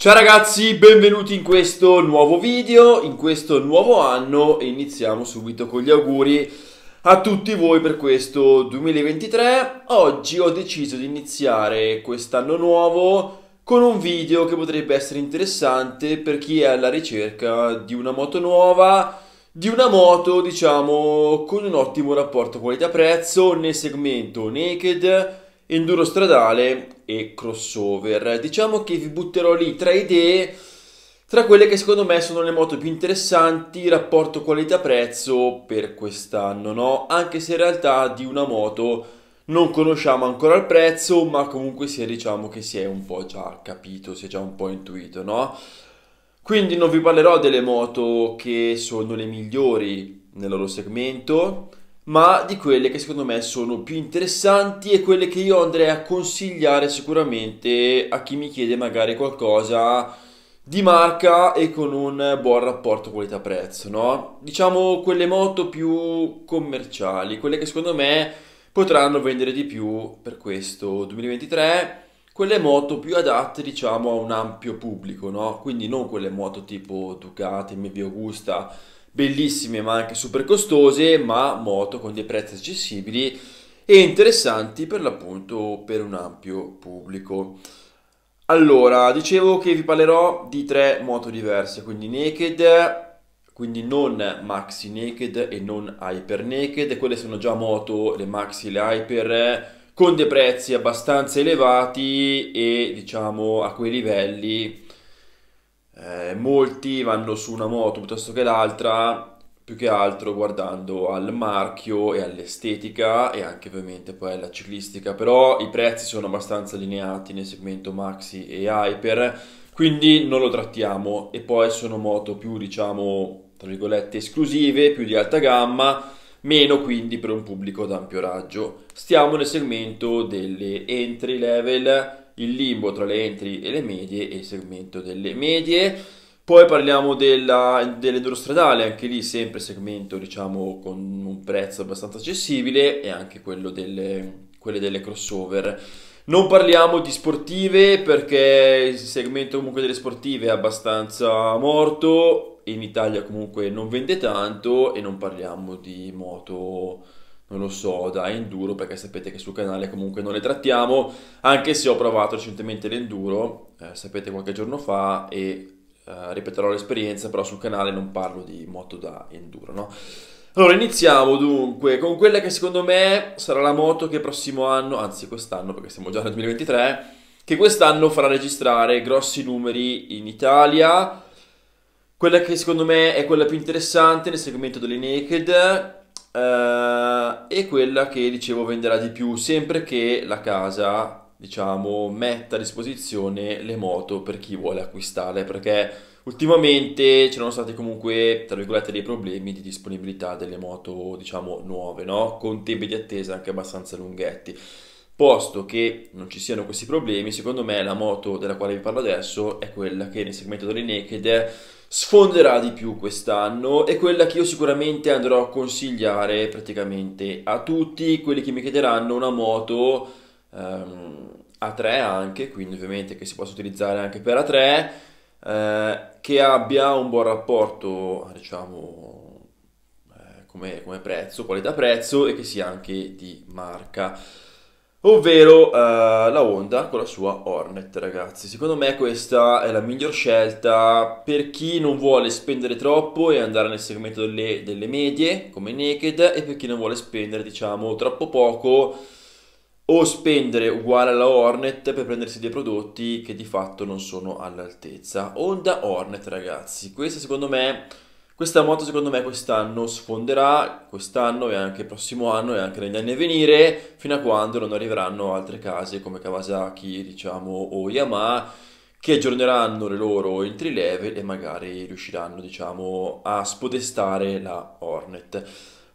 Ciao ragazzi, benvenuti in questo nuovo video, in questo nuovo anno e iniziamo subito con gli auguri a tutti voi per questo 2023. Oggi ho deciso di iniziare quest'anno nuovo con un video che potrebbe essere interessante per chi è alla ricerca di una moto nuova, di una moto diciamo con un ottimo rapporto qualità-prezzo nel segmento naked, enduro stradale e crossover. Diciamo che vi butterò lì tre idee, tra quelle che secondo me sono le moto più interessanti, rapporto qualità-prezzo per quest'anno, no? Anche se in realtà di una moto non conosciamo ancora il prezzo, ma comunque sia diciamo che si è un po' già capito, si è già un po' intuito, no? Quindi non vi parlerò delle moto che sono le migliori nel loro segmento, ma di quelle che secondo me sono più interessanti e quelle che io andrei a consigliare sicuramente a chi mi chiede magari qualcosa di marca e con un buon rapporto qualità-prezzo, no? Diciamo quelle moto più commerciali, quelle che secondo me potranno vendere di più per questo 2023 quelle moto più adatte diciamo a un ampio pubblico, no? Quindi non quelle moto tipo Ducati, MV Augusta, bellissime ma anche super costose, ma moto con dei prezzi accessibili e interessanti per l'appunto per un ampio pubblico. Allora, dicevo che vi parlerò di tre moto diverse, quindi naked, quindi non maxi naked e non hyper naked, quelle sono già moto, le maxi e le hyper, con dei prezzi abbastanza elevati e diciamo a quei livelli eh, molti vanno su una moto piuttosto che l'altra più che altro guardando al marchio e all'estetica e anche ovviamente poi alla ciclistica, però i prezzi sono abbastanza allineati nel segmento maxi e hyper, quindi non lo trattiamo e poi sono moto più diciamo tra virgolette esclusive, più di alta gamma, meno quindi per un pubblico ad ampio raggio. Stiamo nel segmento delle entry level il limbo tra le entry e le medie e il segmento delle medie. Poi parliamo della, dell'idrostradale, anche lì sempre segmento diciamo con un prezzo abbastanza accessibile e anche quello delle, quelle delle crossover. Non parliamo di sportive perché il segmento comunque delle sportive è abbastanza morto, in Italia comunque non vende tanto e non parliamo di moto non lo so, da enduro, perché sapete che sul canale comunque non le trattiamo, anche se ho provato recentemente l'enduro, eh, sapete qualche giorno fa, e eh, ripeterò l'esperienza, però sul canale non parlo di moto da enduro, no? Allora iniziamo dunque con quella che secondo me sarà la moto che prossimo anno, anzi quest'anno perché siamo già nel 2023, che quest'anno farà registrare grossi numeri in Italia. Quella che secondo me è quella più interessante nel segmento delle naked, Uh, e quella che dicevo venderà di più sempre che la casa diciamo metta a disposizione le moto per chi vuole acquistarle perché ultimamente c'erano stati comunque tra virgolette dei problemi di disponibilità delle moto diciamo nuove no? con tempi di attesa anche abbastanza lunghetti posto che non ci siano questi problemi secondo me la moto della quale vi parlo adesso è quella che nel segmento delle naked è sfonderà di più quest'anno e quella che io sicuramente andrò a consigliare praticamente a tutti quelli che mi chiederanno una moto ehm, a 3 anche, quindi ovviamente che si possa utilizzare anche per a 3, eh, che abbia un buon rapporto, diciamo, eh, come, come prezzo, qualità prezzo e che sia anche di marca. Ovvero eh, la Honda con la sua Hornet, ragazzi. Secondo me questa è la miglior scelta per chi non vuole spendere troppo e andare nel segmento delle, delle medie, come Naked, e per chi non vuole spendere, diciamo, troppo poco o spendere uguale alla Hornet per prendersi dei prodotti che di fatto non sono all'altezza. Honda Hornet, ragazzi. Questa secondo me questa moto secondo me quest'anno sfonderà, quest'anno e anche il prossimo anno e anche negli anni a venire, fino a quando non arriveranno altre case come Kawasaki, diciamo, o Yamaha che aggiorneranno le loro entry level e magari riusciranno, diciamo, a spodestare la Hornet.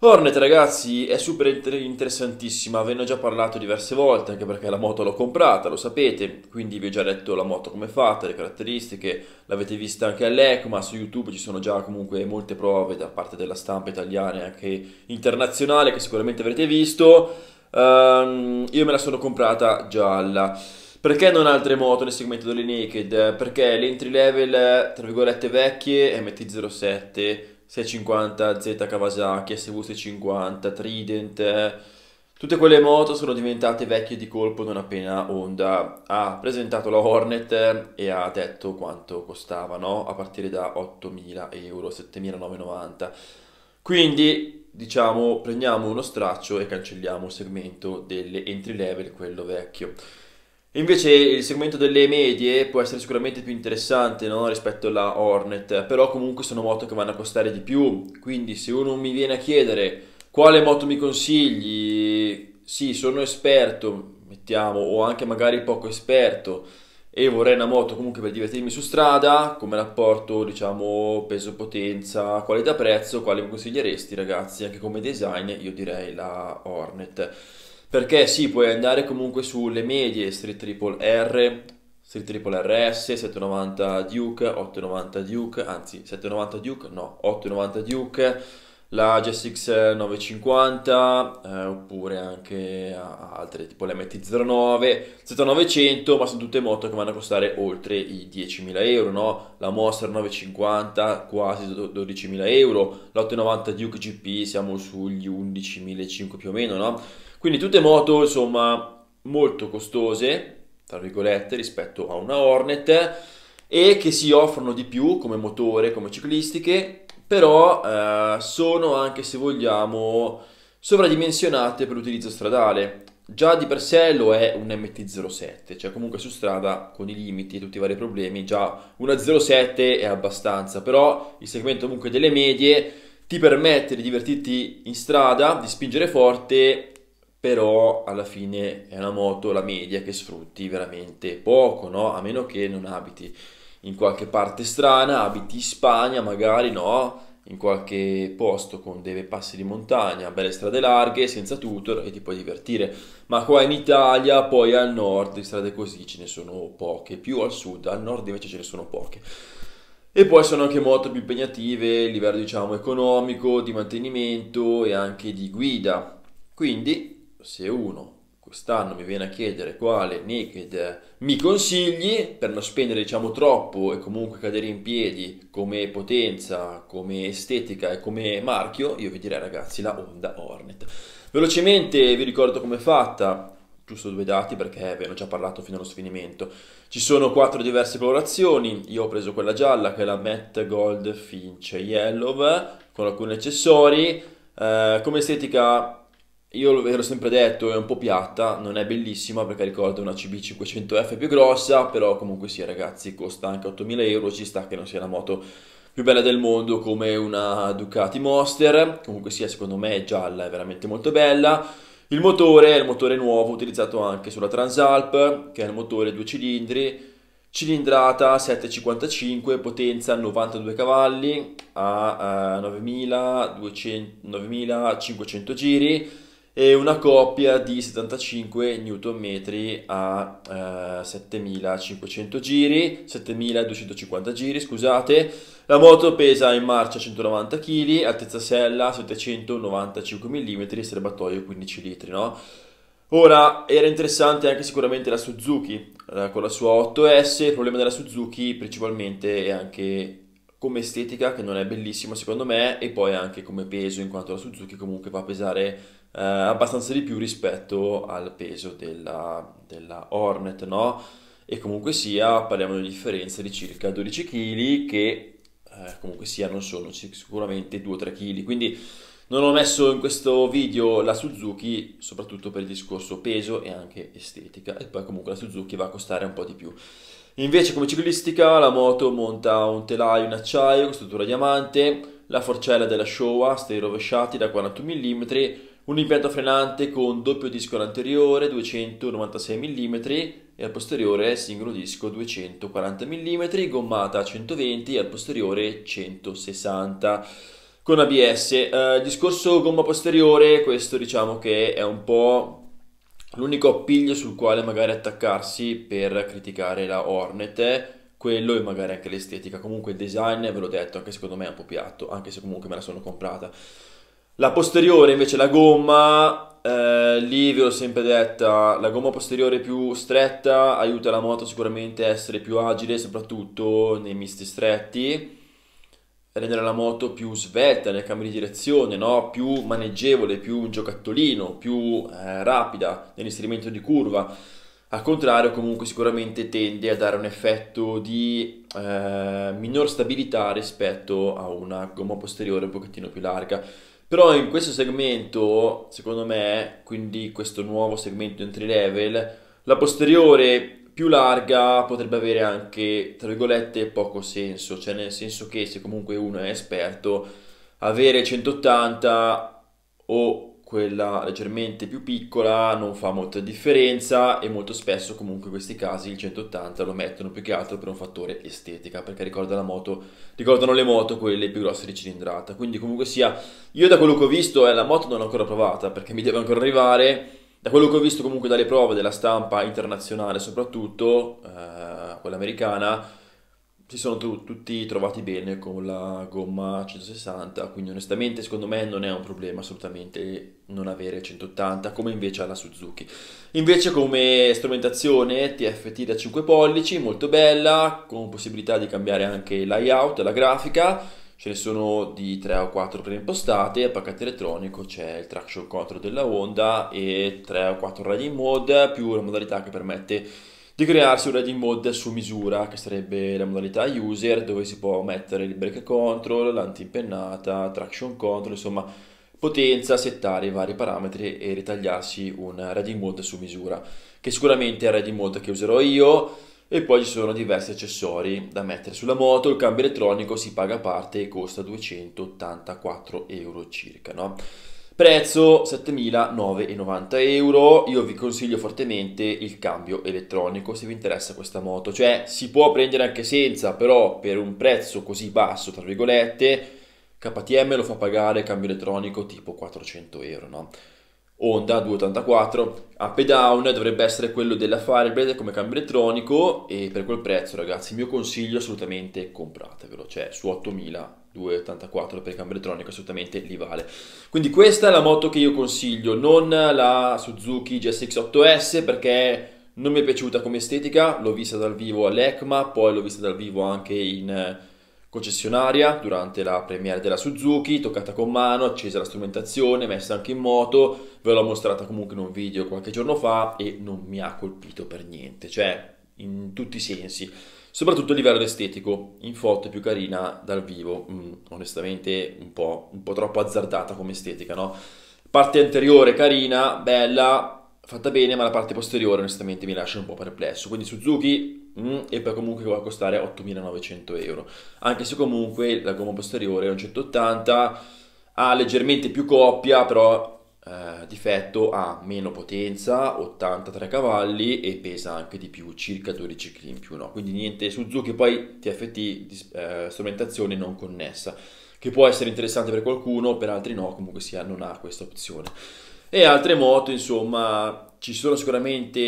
Hornet ragazzi è super interessantissima, ve ne ho già parlato diverse volte anche perché la moto l'ho comprata, lo sapete, quindi vi ho già detto la moto come è fatta, le caratteristiche, l'avete vista anche all'ECMA, su YouTube ci sono già comunque molte prove da parte della stampa italiana e anche internazionale che sicuramente avrete visto, um, io me la sono comprata gialla. Perché non altre moto nel segmento delle naked? Perché le entry level, tra virgolette vecchie, MT-07 650, Z Kawasaki, SV650, Trident, eh. tutte quelle moto sono diventate vecchie di colpo non appena Honda ha presentato la Hornet eh, e ha detto quanto costavano a partire da 8.000 euro, 7.990. Quindi diciamo prendiamo uno straccio e cancelliamo il segmento delle entry level, quello vecchio. Invece il segmento delle medie può essere sicuramente più interessante no? rispetto alla Hornet, però comunque sono moto che vanno a costare di più, quindi se uno mi viene a chiedere quale moto mi consigli, sì sono esperto, mettiamo, o anche magari poco esperto, e vorrei una moto comunque per divertirmi su strada, come rapporto diciamo peso-potenza, qualità-prezzo, quale mi consiglieresti ragazzi? Anche come design io direi la Hornet perché sì, puoi andare comunque sulle medie Street Triple R, Street Triple RS, 790 Duke, 890 Duke, anzi 790 Duke, no, 890 Duke, la GSX 950 eh, oppure anche altre tipo mt 09 Z900, ma sono tutte moto che vanno a costare oltre i 10.000 euro, no? La Monster 950 quasi 12.000 euro, l'890 Duke GP siamo sugli 11.500 più o meno, no? Quindi tutte moto, insomma, molto costose, tra virgolette, rispetto a una Hornet e che si offrono di più come motore, come ciclistiche, però eh, sono anche, se vogliamo, sovradimensionate per l'utilizzo stradale. Già di per sé lo è un MT-07, cioè comunque su strada con i limiti e tutti i vari problemi, già una 07 è abbastanza, però il segmento comunque delle medie ti permette di divertirti in strada, di spingere forte però alla fine è una moto, la media, che sfrutti veramente poco, no? A meno che non abiti in qualche parte strana, abiti in Spagna magari, no? In qualche posto con dei passi di montagna, belle strade larghe, senza tutor e ti puoi divertire. Ma qua in Italia, poi al nord, di strade così ce ne sono poche, più al sud, al nord invece ce ne sono poche. E poi sono anche moto più impegnative, a livello diciamo economico, di mantenimento e anche di guida. Quindi se uno quest'anno mi viene a chiedere quale naked mi consigli per non spendere diciamo troppo e comunque cadere in piedi come potenza, come estetica e come marchio, io vi direi ragazzi la Honda Hornet. Velocemente vi ricordo come è fatta, giusto due dati perché ve ne ho già parlato fino allo sfinimento. Ci sono quattro diverse colorazioni, io ho preso quella gialla che è la Matte Gold Finch Yellow con alcuni accessori, eh, come estetica io l'ho sempre detto, è un po' piatta, non è bellissima perché ricorda una CB500F più grossa, però comunque sì ragazzi, costa anche 8000 euro, ci sta che non sia la moto più bella del mondo come una Ducati Monster, comunque sia secondo me è gialla, è veramente molto bella. Il motore è il motore nuovo utilizzato anche sulla Transalp, che è il motore due cilindri, cilindrata 755, potenza 92 cavalli a 9200 eh, giri e una coppia di 75 Nm a eh, 7500 giri, 7250 giri, scusate. La moto pesa in marcia 190 kg, altezza sella 795 mm, serbatoio 15 litri, no? Ora, era interessante anche sicuramente la Suzuki, eh, con la sua 8S, il problema della Suzuki principalmente è anche come estetica, che non è bellissima secondo me, e poi anche come peso, in quanto la Suzuki comunque va a pesare eh, abbastanza di più rispetto al peso della, della Hornet, no? E comunque sia, parliamo di differenze di circa 12 kg che eh, comunque sia non sono sicuramente 2-3 kg, quindi non ho messo in questo video la Suzuki soprattutto per il discorso peso e anche estetica e poi comunque la Suzuki va a costare un po' di più. Invece come ciclistica la moto monta un telaio in acciaio con struttura diamante, la forcella della Showa, stei rovesciati da 41 mm, un impianto frenante con doppio disco all'anteriore 296 mm e al posteriore singolo disco 240 mm, gommata a 120 e al posteriore 160 con ABS. Eh, discorso gomma posteriore, questo diciamo che è un po' l'unico appiglio sul quale magari attaccarsi per criticare la Hornet quello e magari anche l'estetica. Comunque il design, ve l'ho detto, anche secondo me è un po' piatto, anche se comunque me la sono comprata. La posteriore invece, la gomma, eh, lì vi ho sempre detta, la gomma posteriore più stretta aiuta la moto sicuramente a essere più agile, soprattutto nei misti stretti, rendere la moto più svelta nel cambio di direzione, no? più maneggevole, più giocattolino, più eh, rapida nell'inserimento di curva. Al contrario, comunque, sicuramente tende a dare un effetto di eh, minor stabilità rispetto a una gomma posteriore un pochettino più larga. Però in questo segmento, secondo me, quindi questo nuovo segmento entry level, la posteriore più larga potrebbe avere anche, tra virgolette, poco senso, cioè nel senso che se comunque uno è esperto, avere 180 o quella leggermente più piccola non fa molta differenza e molto spesso comunque in questi casi il 180 lo mettono più che altro per un fattore estetica perché ricorda la moto, ricordano le moto quelle più grosse di cilindrata quindi comunque sia io da quello che ho visto eh, la moto non l'ho ancora provata perché mi deve ancora arrivare da quello che ho visto comunque dalle prove della stampa internazionale soprattutto eh, quella americana si sono tu- tutti trovati bene con la gomma 160, quindi onestamente secondo me non è un problema assolutamente non avere 180 come invece ha la Suzuki. Invece come strumentazione TFT da 5 pollici, molto bella, con possibilità di cambiare anche il layout, la grafica, ce ne sono di 3 o 4 preimpostate, a pacchetto elettronico c'è il traction control della Honda e 3 o 4 riding mode più la modalità che permette di crearsi un ready mode su misura, che sarebbe la modalità user, dove si può mettere il brake control, l'anti-impennata, traction control, insomma potenza, settare i vari parametri e ritagliarsi un ready mode su misura, che sicuramente è il ready mode che userò io, e poi ci sono diversi accessori da mettere sulla moto, il cambio elettronico si paga a parte e costa 284 euro circa, no? Prezzo 7.990 euro, io vi consiglio fortemente il cambio elettronico se vi interessa questa moto, cioè si può prendere anche senza, però per un prezzo così basso, tra virgolette, KTM lo fa pagare cambio elettronico tipo 400 euro, no? Honda 284 up e down dovrebbe essere quello della Firebird come cambio elettronico e per quel prezzo ragazzi il mio consiglio assolutamente compratevelo, cioè su 8000 euro. 284 per il cambio elettronico assolutamente li vale quindi questa è la moto che io consiglio non la Suzuki GSX-8S perché non mi è piaciuta come estetica l'ho vista dal vivo all'ECMA poi l'ho vista dal vivo anche in eh, concessionaria durante la premiere della Suzuki toccata con mano accesa la strumentazione messa anche in moto ve l'ho mostrata comunque in un video qualche giorno fa e non mi ha colpito per niente cioè in tutti i sensi soprattutto a livello estetico, in foto è più carina dal vivo, mm, onestamente un po', un po' troppo azzardata come estetica, no? Parte anteriore carina, bella, fatta bene, ma la parte posteriore onestamente mi lascia un po' perplesso, quindi Suzuki mm, e poi comunque va a costare 8.900 euro, anche se comunque la gomma posteriore è un 180, ha leggermente più coppia, però eh, difetto ha meno potenza, 83 cavalli e pesa anche di più, circa 12 kg in più, no? quindi niente Suzuki, poi TFT, eh, strumentazione non connessa, che può essere interessante per qualcuno, per altri no, comunque sia non ha questa opzione. E altre moto, insomma, ci sono sicuramente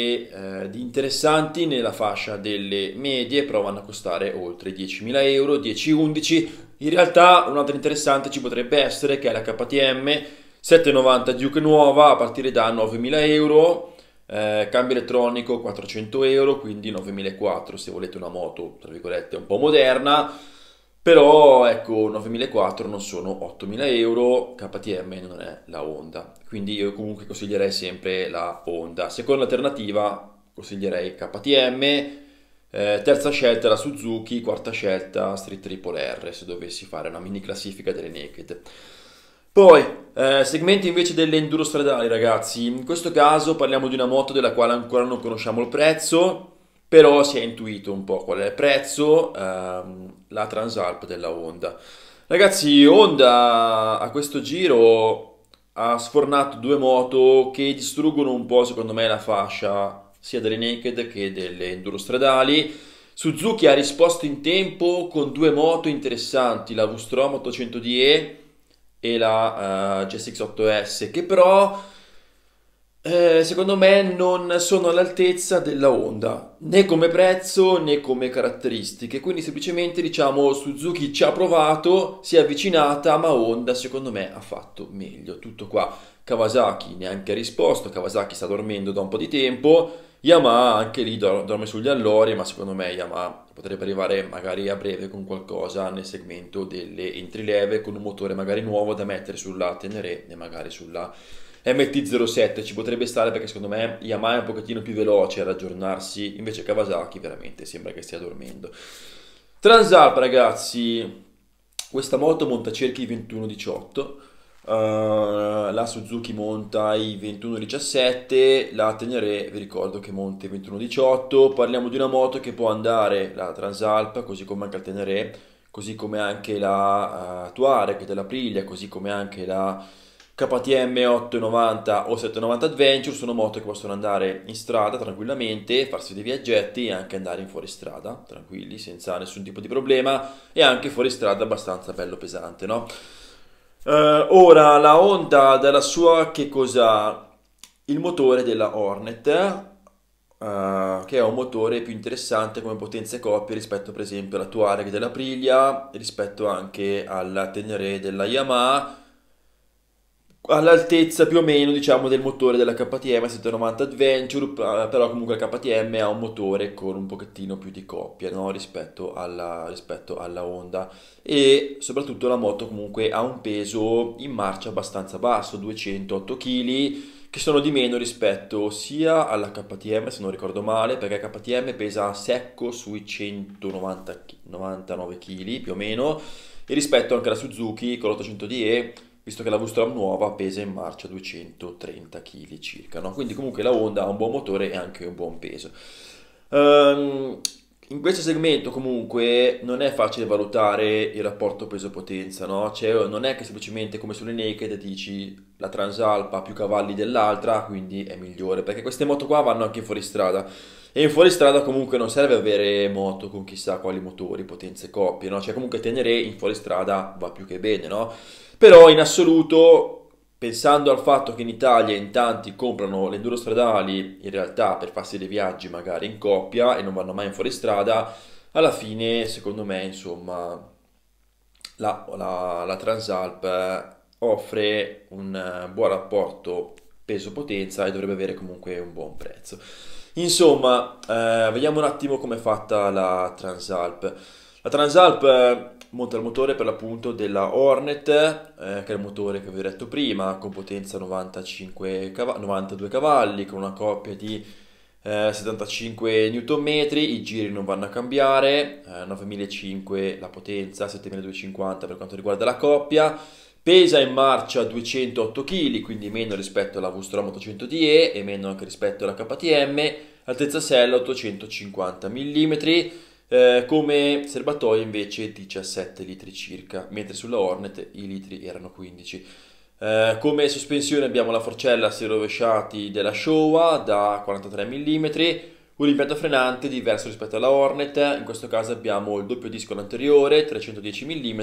eh, di interessanti nella fascia delle medie, però vanno a costare oltre 10.000 euro, 10-11. In realtà un'altra interessante ci potrebbe essere che è la KTM 7,90 Duke nuova a partire da 9.000 euro, eh, cambio elettronico 400 euro, quindi 9.400 se volete una moto, tra virgolette, un po' moderna, però ecco 9.400 non sono 8.000 euro, KTM non è la Honda, quindi io comunque consiglierei sempre la Honda. Seconda alternativa consiglierei KTM, eh, terza scelta la Suzuki, quarta scelta Street Triple R se dovessi fare una mini classifica delle Naked. Poi, eh, segmento invece dell'enduro stradale, ragazzi. In questo caso parliamo di una moto della quale ancora non conosciamo il prezzo, però si è intuito un po' qual è il prezzo, ehm, la Transalp della Honda. Ragazzi, Honda a questo giro ha sfornato due moto che distruggono un po', secondo me, la fascia sia delle naked che delle enduro stradali. Suzuki ha risposto in tempo con due moto interessanti, la Vstrom 800DE e la uh, eh, GSX8S che però eh, secondo me non sono all'altezza della Honda né come prezzo né come caratteristiche quindi semplicemente diciamo Suzuki ci ha provato si è avvicinata ma Honda secondo me ha fatto meglio tutto qua Kawasaki neanche ha risposto Kawasaki sta dormendo da un po' di tempo Yamaha anche lì dorme sugli allori ma secondo me Yamaha potrebbe arrivare magari a breve con qualcosa nel segmento delle entrileve con un motore magari nuovo da mettere sulla Tenere e magari sulla MT-07 ci potrebbe stare perché secondo me Yamaha è un pochettino più veloce ad aggiornarsi invece Kawasaki veramente sembra che stia dormendo Transalp ragazzi questa moto monta cerchi 2118 Uh, la Suzuki monta i 21-17, la Tenere vi ricordo che monta i 21-18, parliamo di una moto che può andare la Transalp, così come anche la Tenere, così come anche la uh, Tuareg dell'Aprilia, così come anche la KTM 890 o 790 Adventure, sono moto che possono andare in strada tranquillamente, farsi dei viaggetti e anche andare in fuoristrada, tranquilli, senza nessun tipo di problema, e anche fuoristrada abbastanza bello pesante, no? Uh, ora la Honda della sua che cos'ha? Il motore della Hornet, uh, che è un motore più interessante come potenza e coppie rispetto per esempio alla Touareg della Priglia, rispetto anche alla Tenere della Yamaha all'altezza più o meno diciamo del motore della KTM 790 Adventure eh, però comunque la KTM ha un motore con un pochettino più di coppia no? rispetto, alla, rispetto, alla, Honda e soprattutto la moto comunque ha un peso in marcia abbastanza basso 208 kg che sono di meno rispetto sia alla KTM se non ricordo male perché la KTM pesa secco sui 199 kg più o meno e rispetto anche alla Suzuki con l'800DE visto che la Vustrom nuova pesa in marcia 230 kg circa, no? quindi comunque la Honda ha un buon motore e anche un buon peso. Um, in questo segmento comunque non è facile valutare il rapporto peso-potenza, no? cioè, non è che semplicemente come sulle naked dici la Transalpa ha più cavalli dell'altra quindi è migliore, perché queste moto qua vanno anche in fuoristrada e in fuoristrada comunque non serve avere moto con chissà quali motori, potenze, coppie, no? cioè comunque tenere in fuoristrada va più che bene, no? Però in assoluto, pensando al fatto che in Italia in tanti comprano le enduro stradali in realtà per farsi dei viaggi magari in coppia e non vanno mai in fuoristrada, alla fine secondo me insomma la, la, la Transalp offre un buon rapporto peso-potenza e dovrebbe avere comunque un buon prezzo. Insomma, eh, vediamo un attimo come è fatta la Transalp. La Transalp monta il motore per l'appunto della Hornet, eh, che è il motore che vi ho detto prima, con potenza 95 cav- 92 cavalli, con una coppia di eh, 75 Nm, i giri non vanno a cambiare, eh, 9500 la potenza, 7250 per quanto riguarda la coppia, pesa in marcia 208 kg, quindi meno rispetto alla Vustrom 800DE e meno anche rispetto alla KTM, altezza sella 850 mm, eh, come serbatoio invece 17 litri circa, mentre sulla Hornet i litri erano 15. Eh, come sospensione abbiamo la forcella si rovesciati della Showa da 43 mm, un impianto frenante diverso rispetto alla Hornet, in questo caso abbiamo il doppio disco anteriore 310 mm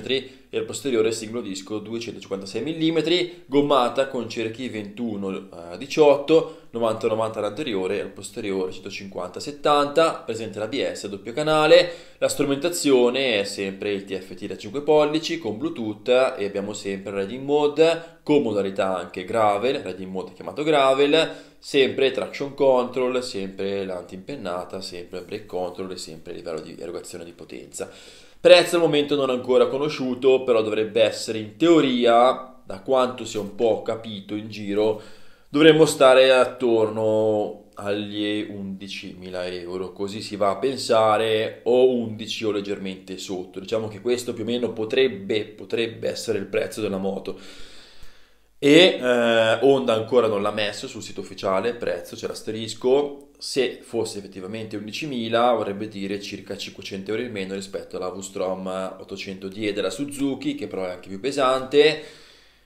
e il posteriore singolo disco 256 mm, gommata con cerchi 21-18 90-90 all'anteriore e al posteriore 150-70, presente l'ABS a doppio canale, la strumentazione è sempre il TFT da 5 pollici con Bluetooth e abbiamo sempre il Riding Mode con modalità anche Gravel, Riding Mode chiamato Gravel, sempre Traction Control, sempre l'anti-impennata, sempre Brake Control e sempre livello di erogazione di potenza. Prezzo al momento non ancora conosciuto, però dovrebbe essere in teoria, da quanto si è un po' capito in giro, dovremmo stare attorno agli 11.000 euro, così si va a pensare o 11 o leggermente sotto. Diciamo che questo più o meno potrebbe, potrebbe essere il prezzo della moto. E eh, Honda ancora non l'ha messo sul sito ufficiale, prezzo c'è l'asterisco, se fosse effettivamente 11.000 vorrebbe dire circa 500 euro in meno rispetto alla V-Strom 810 della Suzuki, che però è anche più pesante,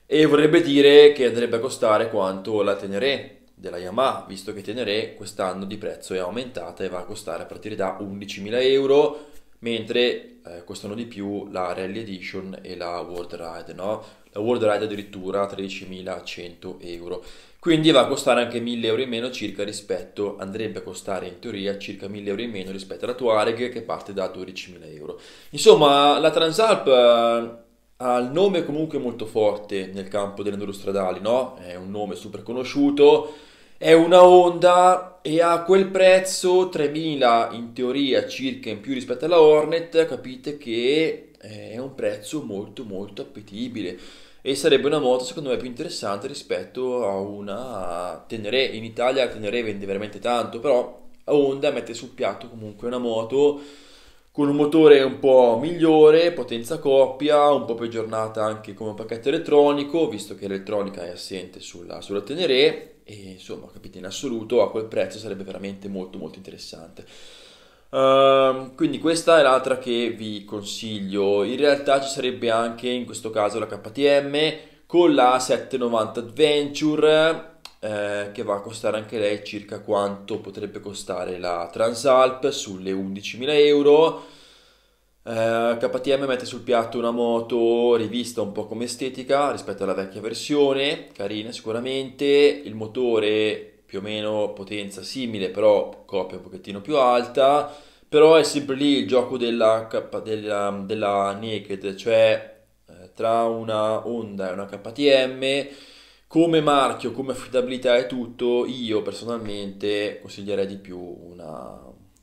e vorrebbe dire che andrebbe a costare quanto la Tenere della Yamaha, visto che Tenere quest'anno di prezzo è aumentata e va a costare a partire da 11.000 euro, mentre eh, costano di più la Rally Edition e la World Ride, no? La World Ride addirittura 13.100 euro. Quindi va a costare anche 1.000 euro in meno circa rispetto, andrebbe a costare in teoria circa 1.000 euro in meno rispetto alla Tuareg che parte da 12.000 euro. Insomma, la Transalp eh, ha il nome comunque molto forte nel campo delle enduro stradali, no? È un nome super conosciuto, è una Honda e a quel prezzo, 3000 in teoria circa in più rispetto alla Hornet, capite che eh, è un prezzo molto molto appetibile e sarebbe una moto secondo me più interessante rispetto a una Tenere, in Italia la Tenere vende veramente tanto, però Honda mette sul piatto comunque una moto con un motore un po' migliore, potenza coppia, un po' più aggiornata anche come pacchetto elettronico, visto che l'elettronica è assente sulla, sulla Tenere, e insomma, capite, in assoluto a quel prezzo sarebbe veramente molto molto interessante. Uh, quindi questa è l'altra che vi consiglio. In realtà ci sarebbe anche in questo caso la KTM con la 790 Adventure eh, che va a costare anche lei circa quanto potrebbe costare la Transalp sulle 11.000 euro. Eh, KTM mette sul piatto una moto rivista un po' come estetica rispetto alla vecchia versione, carina sicuramente, il motore più o meno potenza simile, però copia un pochettino più alta, però è sempre lì il gioco della, della, della Naked, cioè eh, tra una Honda e una KTM come marchio, come affidabilità e tutto, io personalmente consiglierei di più una,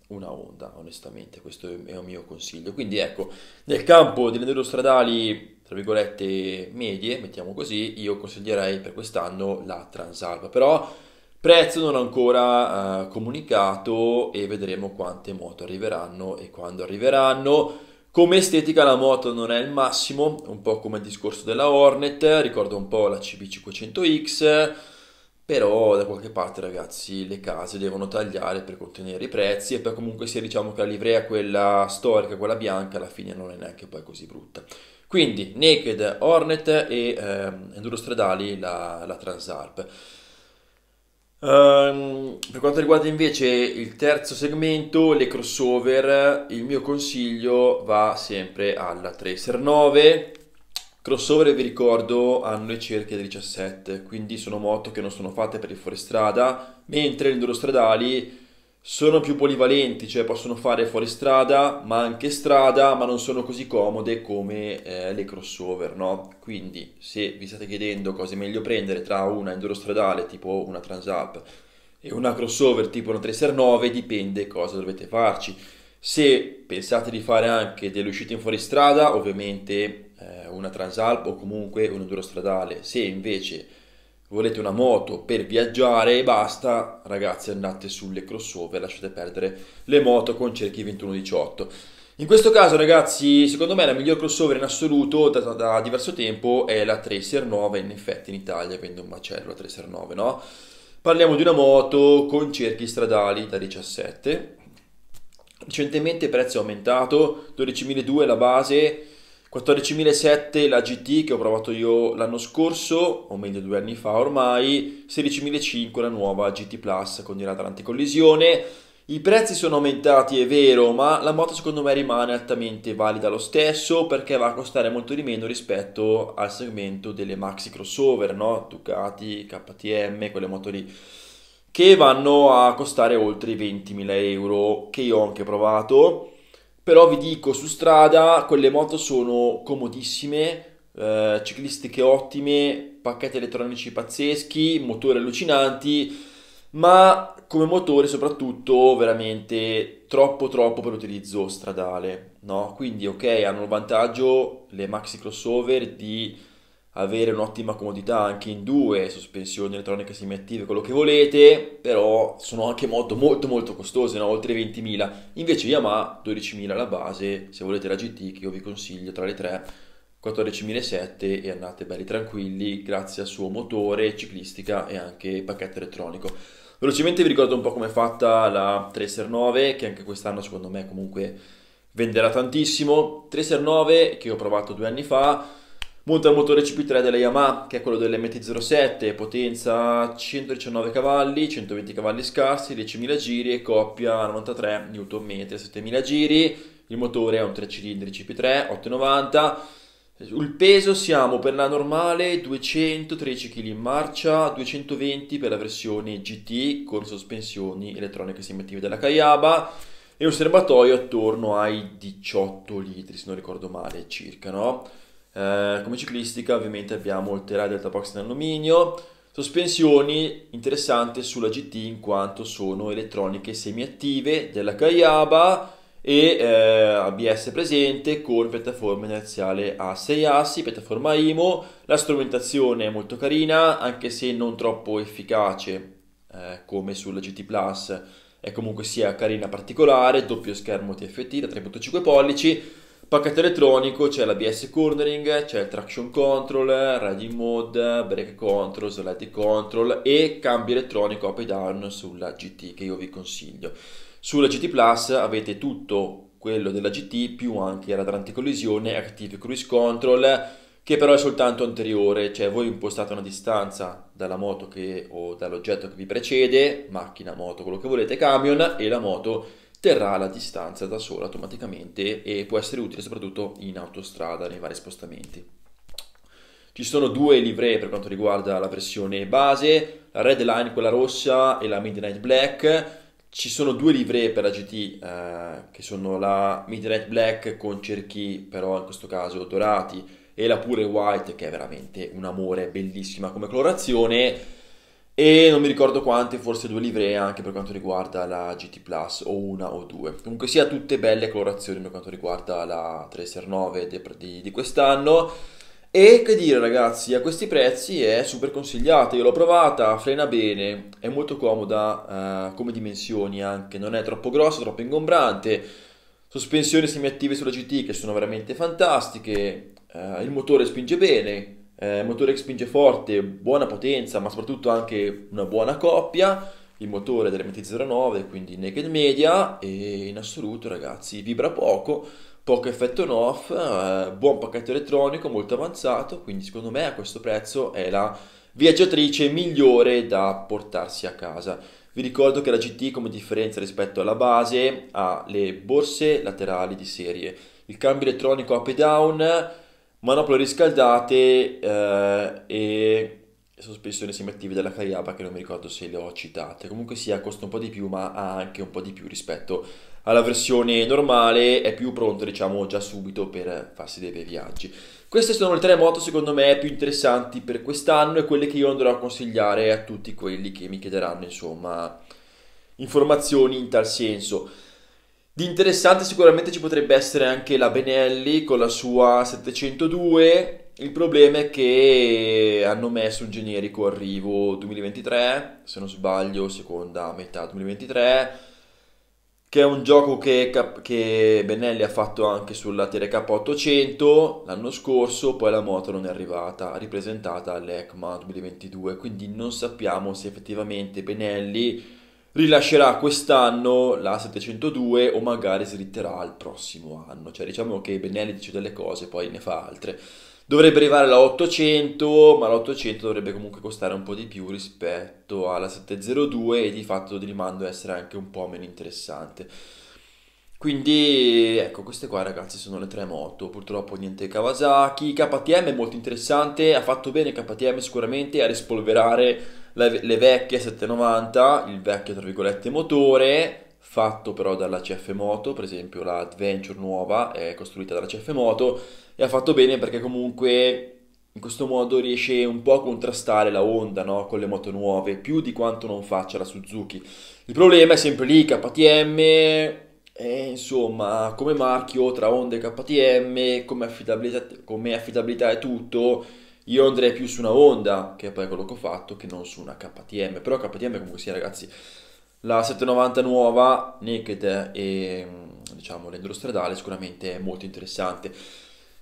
una Honda, onestamente, questo è un mio consiglio. Quindi ecco, nel campo delle enduro stradali, tra virgolette, medie, mettiamo così, io consiglierei per quest'anno la Transalva, però prezzo non ancora eh, comunicato e vedremo quante moto arriveranno e quando arriveranno come estetica la moto non è il massimo, un po' come il discorso della Hornet, ricorda un po' la CB500X, però da qualche parte ragazzi le case devono tagliare per contenere i prezzi e poi comunque se diciamo che la livrea quella storica, quella bianca, alla fine non è neanche poi così brutta. Quindi Naked, Hornet e eh, Enduro Stradali la, la Transalp. Um, per quanto riguarda invece il terzo segmento, le crossover, il mio consiglio va sempre alla Tracer 9. Crossover, vi ricordo, hanno le cerchie 17, quindi sono moto che non sono fatte per il fuoristrada, mentre le enduro stradali sono più polivalenti, cioè possono fare fuoristrada, ma anche strada, ma non sono così comode come eh, le crossover, no? Quindi se vi state chiedendo cosa è meglio prendere tra una enduro stradale tipo una Transalp e una crossover tipo una Tracer 9, dipende cosa dovete farci. Se pensate di fare anche delle uscite in fuoristrada, ovviamente eh, una Transalp o comunque un enduro stradale. Se invece volete una moto per viaggiare e basta, ragazzi andate sulle crossover, lasciate perdere le moto con cerchi 21-18. In questo caso ragazzi, secondo me la miglior crossover in assoluto da, da diverso tempo è la Tracer 9, in effetti in Italia vende un macello la Tracer 9, no? Parliamo di una moto con cerchi stradali da 17. Recentemente il prezzo è aumentato, 12.200 la base, 14.007 la GT che ho provato io l'anno scorso, o meglio due anni fa ormai, 16.500 la nuova GT Plus con dirata collisione. I prezzi sono aumentati, è vero, ma la moto secondo me rimane altamente valida lo stesso perché va a costare molto di meno rispetto al segmento delle maxi crossover, no? Ducati, KTM, quelle moto lì che vanno a costare oltre i 20.000 euro che io ho anche provato però vi dico, su strada quelle moto sono comodissime, eh, ciclistiche ottime, pacchetti elettronici pazzeschi, motori allucinanti, ma come motore soprattutto veramente troppo troppo per utilizzo stradale, no? Quindi ok, hanno il vantaggio le maxi crossover di avere un'ottima comodità anche in due, sospensioni elettroniche semiattive, quello che volete, però sono anche molto molto molto costose, no? oltre 20.000. Invece Yamaha 12.000 la base, se volete la GT che io vi consiglio tra le tre, 14.700 e andate belli tranquilli grazie al suo motore, ciclistica e anche pacchetto elettronico. Velocemente vi ricordo un po' come è fatta la Tracer 9, che anche quest'anno secondo me comunque venderà tantissimo. Tracer 9 che ho provato due anni fa, Monta il motore CP3 della Yamaha, che è quello dell'MT07, potenza 119 cavalli, 120 cavalli scarsi, 10.000 giri e coppia 93 Nm, 7.000 giri. Il motore è un 3 cilindri CP3, 890. Il peso siamo per la normale 213 kg in marcia, 220 per la versione GT con sospensioni elettroniche semittive della Kayaba e un serbatoio attorno ai 18 litri, se non ricordo male, circa, no? Eh, come ciclistica ovviamente abbiamo il Terra Delta Box in alluminio, sospensioni interessante sulla GT in quanto sono elettroniche semiattive della Kayaba e eh, ABS presente con piattaforma inerziale a 6 assi, piattaforma IMO, la strumentazione è molto carina anche se non troppo efficace eh, come sulla GT Plus, è comunque sia carina particolare, doppio schermo TFT da 3.5 pollici, Pacchetto elettronico c'è l'ABS cornering, c'è il traction control, riding mode, brake control, slide control e cambio elettronico up e down sulla GT che io vi consiglio. Sulla GT Plus avete tutto quello della GT più anche radar collisione, active cruise control che però è soltanto anteriore, cioè voi impostate una distanza dalla moto che, o dall'oggetto che vi precede, macchina, moto, quello che volete, camion e la moto terrà la distanza da sola automaticamente e può essere utile soprattutto in autostrada nei vari spostamenti. Ci sono due livree per quanto riguarda la versione base, la Red Line, quella rossa, e la Midnight Black. Ci sono due livree per la GT, eh, che sono la Midnight Black con cerchi però in questo caso dorati e la pure White, che è veramente un amore, bellissima come colorazione e non mi ricordo quante, forse due livree anche per quanto riguarda la GT Plus, o una o due. Comunque sia tutte belle colorazioni per quanto riguarda la Tracer 9 di, di, di quest'anno. E che dire ragazzi, a questi prezzi è super consigliata, io l'ho provata, frena bene, è molto comoda eh, come dimensioni anche, non è troppo grossa, troppo ingombrante, sospensioni semiattive sulla GT che sono veramente fantastiche, eh, il motore spinge bene, eh, motore che spinge forte, buona potenza, ma soprattutto anche una buona coppia. Il motore mt 09 quindi naked media, e in assoluto, ragazzi, vibra poco, poco effetto on off, eh, buon pacchetto elettronico, molto avanzato. Quindi, secondo me, a questo prezzo è la viaggiatrice migliore da portarsi a casa. Vi ricordo che la GT come differenza rispetto alla base ha le borse laterali di serie, il cambio elettronico up e down manopole riscaldate eh, e sospensioni semiattive della Cariaba che non mi ricordo se le ho citate. Comunque sia, costa un po' di più, ma ha anche un po' di più rispetto alla versione normale, è più pronto, diciamo, già subito per farsi dei bei viaggi. Queste sono le tre moto secondo me più interessanti per quest'anno e quelle che io andrò a consigliare a tutti quelli che mi chiederanno, insomma, informazioni in tal senso. Di interessante sicuramente ci potrebbe essere anche la Benelli con la sua 702, il problema è che hanno messo un generico arrivo 2023, se non sbaglio seconda metà 2023, che è un gioco che, che Benelli ha fatto anche sulla TRK 800 l'anno scorso, poi la moto non è arrivata, ripresentata all'ECMA 2022, quindi non sappiamo se effettivamente Benelli rilascerà quest'anno la 702 o magari slitterà al prossimo anno. Cioè diciamo che Benelli dice delle cose, e poi ne fa altre. Dovrebbe arrivare la 800, ma la 800 dovrebbe comunque costare un po' di più rispetto alla 702 e di fatto di rimando essere anche un po' meno interessante. Quindi ecco, queste qua ragazzi sono le tre moto, purtroppo niente Kawasaki, KTM è molto interessante, ha fatto bene KTM sicuramente a rispolverare le, le vecchie 790, il vecchio tra virgolette motore, fatto però dalla CF Moto, per esempio la Adventure nuova è costruita dalla CF Moto e ha fatto bene perché comunque in questo modo riesce un po' a contrastare la Honda no? con le moto nuove, più di quanto non faccia la Suzuki. Il problema è sempre lì, KTM e insomma, come marchio tra Honda e KTM, come affidabilità, come affidabilità e tutto, io andrei più su una Honda, che è poi quello che ho fatto, che non su una KTM. Però KTM comunque sia, sì, ragazzi, la 790 nuova, Naked e diciamo l'enduro sicuramente è molto interessante.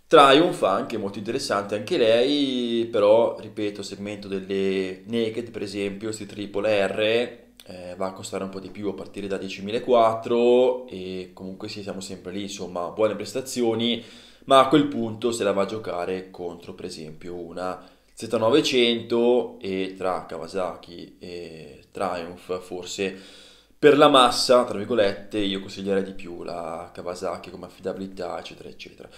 Triumph anche molto interessante anche lei, però ripeto, segmento delle Naked, per esempio, questi triple R eh, va a costare un po' di più a partire da 10.400 e comunque sì, siamo sempre lì, insomma, buone prestazioni, ma a quel punto se la va a giocare contro per esempio una Z900 e tra Kawasaki e Triumph forse per la massa, tra virgolette, io consiglierei di più la Kawasaki come affidabilità, eccetera, eccetera.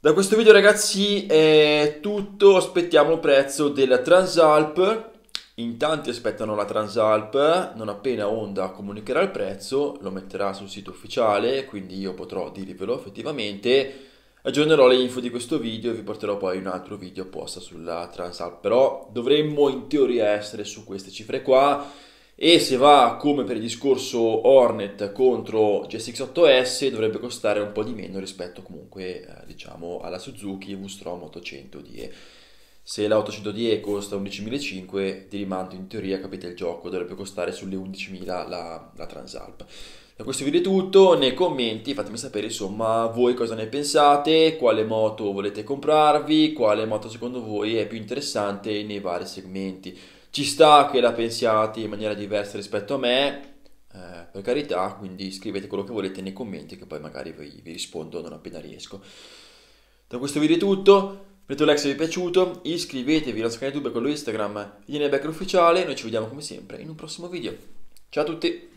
Da questo video ragazzi è tutto, aspettiamo il prezzo della Transalp in tanti aspettano la Transalp, non appena Honda comunicherà il prezzo, lo metterà sul sito ufficiale, quindi io potrò dirvelo effettivamente. Aggiornerò le info di questo video e vi porterò poi un altro video apposta sulla Transalp, però dovremmo in teoria essere su queste cifre qua e se va come per il discorso Hornet contro GSX-8S dovrebbe costare un po' di meno rispetto comunque eh, diciamo alla Suzuki v 800DE se l'auto 110 costa 11.500 di rimando in teoria capite il gioco dovrebbe costare sulle 11.000 la, la Transalp da questo video è tutto nei commenti fatemi sapere insomma voi cosa ne pensate quale moto volete comprarvi quale moto secondo voi è più interessante nei vari segmenti ci sta che la pensiate in maniera diversa rispetto a me eh, per carità, quindi scrivete quello che volete nei commenti che poi magari vi, vi rispondo non appena riesco. Da questo video è tutto, Metto like se vi è piaciuto, iscrivetevi al nostro canale YouTube, e quello Instagram, linea backer ufficiale, noi ci vediamo come sempre in un prossimo video. Ciao a tutti!